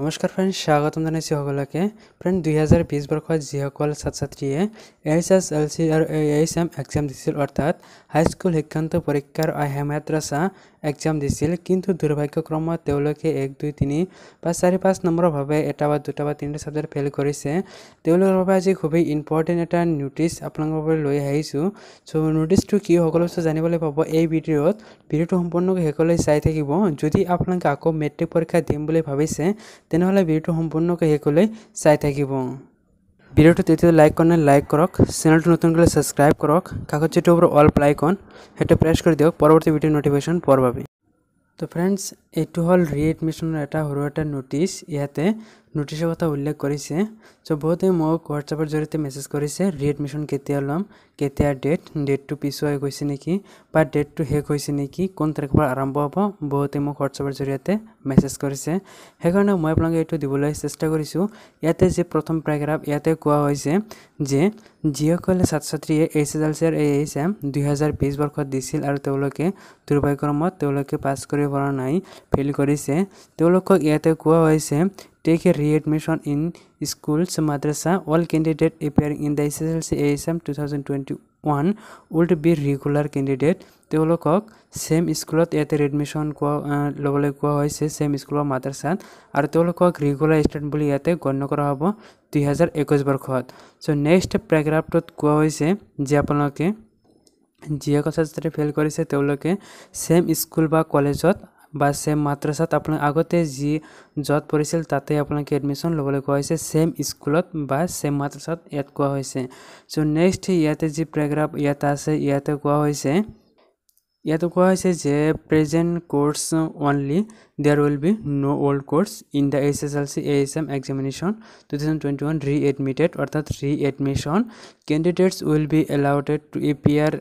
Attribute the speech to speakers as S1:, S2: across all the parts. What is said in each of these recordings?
S1: নমস্কাৰ ফ্ৰেণ্ড স্বাগতম জনাইছোঁ সকলোকে ফ্ৰেণ্ড দুহেজাৰ বিছ বৰ্ষত যিসকল ছাত্ৰ ছাত্ৰীয়ে এইচ এছ এল চি আৰু এ এইচ এম এক্সাম দিছিল অৰ্থাৎ হাইস্কুল শিক্ষান্ত পৰীক্ষাৰ হেমেদ্ৰাছা এক্সাম দিছিল কিন্তু দুৰ্ভাগ্যক্ৰমত তেওঁলোকে এক দুই তিনি বা চাৰি পাঁচ নম্বৰৰ বাবে এটা বা দুটা বা তিনিটা ছাবজেক্ট ফেইল কৰিছে তেওঁলোকৰ বাবে আজি খুবেই ইম্পৰ্টেণ্ট এটা নটিছ আপোনালোকৰ বাবে লৈ আহিছোঁ চ' নটিছটো কি সকলো বস্তু জানিবলৈ পাব এই ভিডিঅ'ত ভিডিঅ'টো সম্পূৰ্ণকৈ শেষলৈ চাই থাকিব যদি আপোনালোকে আকৌ মেট্ৰিক পৰীক্ষা দিম বুলি ভাবিছে তেনেহ'লে ভিডিঅ'টো সম্পূৰ্ণকৈ শেষলৈ চাই থাকিব ভিডিঅ'টো তেতিয়া লাইক কৰা নাই লাইক কৰক চেনেলটো নতুনকৈ ছাবস্ক্ৰাইব কৰক কাগজ যিটো অলপ লাইক অন সেইটো প্ৰেছ কৰি দিয়ক পৰৱৰ্তী ভিডিঅ' নটিফিকেশ্যন পোৱাৰ বাবে তো ফ্ৰেণ্ডছ এইটো হ'ল ৰি এডমিশ্যনৰ এটা সৰু এটা নটিচ ইয়াতে নটিচৰ কথা উল্লেখ কৰিছে চ' বহুতে মোক হোৱাটছআপৰ জৰিয়তে মেছেজ কৰিছে ৰি এডমিশ্যন কেতিয়া ল'ম কেতিয়া ডেট ডেটটো পিছুৱাই গৈছে নেকি বা ডেটটো শেষ হৈছে নেকি কোন তাৰিখৰ পৰা আৰম্ভ হ'ব বহুতে মোক হোৱাটছআপৰ জৰিয়তে মেছেজ কৰিছে সেইকাৰণে মই আপোনালোকে এইটো দিবলৈ চেষ্টা কৰিছোঁ ইয়াতে যে প্ৰথম পেৰাগ্ৰাফ ইয়াতে কোৱা হৈছে যে যিসকলে ছাত্ৰ ছাত্ৰীয়ে H S L C or A H M দুহেজাৰ বিছ বৰ্ষত দিছিল আৰু তেওঁলোকে দুৰ্ভাগ্যক্ৰমত তেওঁলোকে পাছ কৰিব পৰা নাই ফেইল কৰিছে তেওঁলোকক ইয়াতে কোৱা হৈছে take a readmission in schools মাদ্ৰাছা all candidate appearing in the S S L C A S M two thousand twenty one will be regular candidate তেওঁলোকক ছেম স্কুলত ইয়াতে এডমিশ্যন কোৱা ল'বলৈ কোৱা হৈছে ছেম স্কুলৰ মাদ্ৰাছাত আৰু তেওঁলোকক ৰেগুলাৰ ষ্টুডেণ্ট বুলি ইয়াতে গণ্য কৰা হ'ব দুহেজাৰ একৈছ বৰ্ষত চ' নেক্সট পেৰাগ্ৰাফটোত কোৱা হৈছে যে আপোনালোকে যিসকল ছাত্ৰ ছাত্ৰীয়ে ফেইল কৰিছে তেওঁলোকে ছেম স্কুল বা কলেজত বা ছেম মাদ্ৰাছাত আপোনাক আগতে যি য'ত পঢ়িছিল তাতে আপোনালোকে এডমিশ্যন ল'বলৈ কোৱা হৈছে ছেম স্কুলত বা ছেম মাদ্ৰাছাত ইয়াত কোৱা হৈছে চ' নেক্সট ইয়াতে যি পেৰেগ্ৰাফ ইয়াত আছে ইয়াতে কোৱা হৈছে ইয়াতে কোৱা হৈছে যে present course only there will be no' old course in the H S L C A S M examination two thousand twenty one readmitted অৰ্থাৎ readmission candidates will be allowed to appear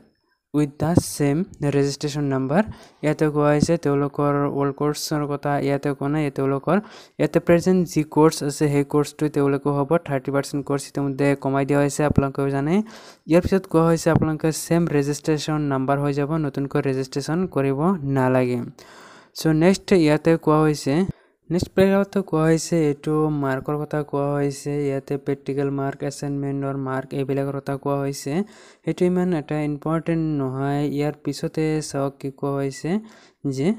S1: with the same registration number ইয়াতে কোৱা হৈছে তেওঁলোকৰ old কোৰ্চৰ কথা ইয়াতে কোৱা নাই তেওঁলোকৰ ইয়াতে প্ৰেজেণ্ট যি কোৰ্চ আছে সেই কোৰ্চটো তেওঁলোকেও হ'ব থাৰ্টি পাৰ্চেণ্ট কোৰ্চ ইতিমধ্যে কমাই দিয়া হৈছে আপোনালোকেও জানে ইয়াৰ পিছত কোৱা হৈছে আপোনালোকে চেম ৰেজিষ্ট্ৰেশ্যন নাম্বাৰ হৈ যাব নতুনকৈ ৰেজিষ্ট্ৰেশ্যন কৰিব নালাগে চ' নেক্সট ইয়াতে কোৱা হৈছে নেক্সট প্ৰেগাৰটো কোৱা হৈছে এইটো মাৰ্কৰ কথা কোৱা হৈছে ইয়াতে প্ৰেক্টিকেল মাৰ্ক এছাইনমেণ্টৰ মাৰ্ক এইবিলাকৰ কথা কোৱা হৈছে সেইটো ইমান এটা ইম্পৰ্টেণ্ট নহয় ইয়াৰ পিছতে চাওক কি কোৱা হৈছে যে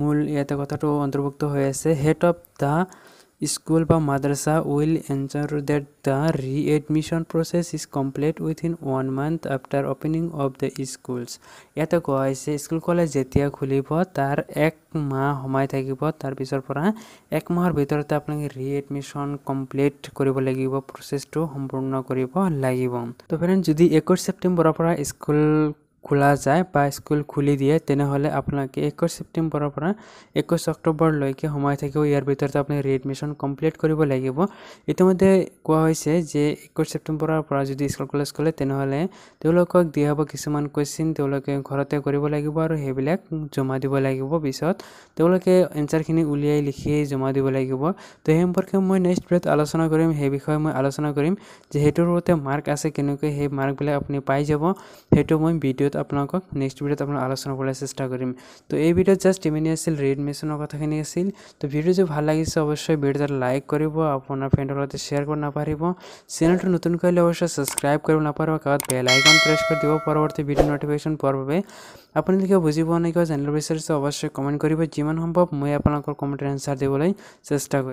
S1: মূল ইয়াতে কথাটো অন্তৰ্ভুক্ত হৈ আছে হেড অফ দ্য স্কুল বা মাদ্রাসা will ensure that the readmission process is complete within one month after opening of the schools ইয়াতে কোৱা হৈছে স্কুল কলেজ যেতিয়া খুলিব তাৰ এক মাহ সোমাই থাকিব তাৰপিছৰ পৰা এক মাহৰ ভিতৰতে আপোনালোকে ৰি এডমিশ্যন কমপ্লিট কৰিব লাগিব প্ৰচেছটো সম্পূৰ্ণ কৰিব লাগিব ত' ফ্ৰেণ্ড যদি একৈছ ছেপ্টেম্বৰৰ পৰা স্কুল খোলা যায় বা স্কুল খুলি দিয়ে তেনেহ'লে আপোনালোকে একৈছ ছেপ্টেম্বৰৰ পৰা একৈছ অক্টোবৰলৈকে সময় থাকিব ইয়াৰ ভিতৰত আপুনি ৰি এডমিশ্যন কমপ্লিট কৰিব লাগিব ইতিমধ্যে কোৱা হৈছে যে একৈছ ছেপ্টেম্বৰৰ পৰা যদি স্কুল কলেজ খোলে তেনেহ'লে তেওঁলোকক দিয়া হ'ব কিছুমান কুৱেশ্যন তেওঁলোকে ঘৰতে কৰিব লাগিব আৰু সেইবিলাক জমা দিব লাগিব পিছত তেওঁলোকে এনচাৰখিনি উলিয়াই লিখি জমা দিব লাগিব তো সেই সম্পৰ্কে মই নেক্সট ভিডিঅ'ত আলোচনা কৰিম সেই বিষয়ে মই আলোচনা কৰিম যে সেইটোৰ লগতে মাৰ্ক আছে কেনেকৈ সেই মাৰ্কবিলাক আপুনি পাই যাব সেইটো মই ভিডিঅ'ত ভিডিঅ'ত আপোনালোকক নেক্সট ভিডিঅ'ত আপোনাক আলোচনা কৰিবলৈ চেষ্টা কৰিম তো এই ভিডিঅ'ত জাষ্ট ইমানেই আছিল ৰেড ৰেডমিশ্যনৰ কথাখিনি আছিল তো ভিডিঅ'টো যদি ভাল লাগিছে অৱশ্যে ভিডিঅ'টো এটা লাইক কৰিব আপোনাৰ ফ্ৰেণ্ডৰ লগত শ্বেয়াৰ কৰিব নাপাৰিব চেনেলটো নতুনকৈ হ'লে অৱশ্যে ছাবস্ক্ৰাইব কৰিব নাপাৰিব কাৰণ বেল আইকন প্ৰেছ কৰি দিব পৰৱৰ্তী ভিডিঅ' ন'টিফিকেশ্যন পোৱাৰ বাবে আপোনালোকে বুজি পোৱা নাই কিবা জানিব বিচাৰিছে অৱশ্যে কমেণ্ট কৰিব যিমান সম্ভৱ মই আপোনালোকৰ কমেণ্টৰ এনচাৰ দিবলৈ চেষ্টা কৰিম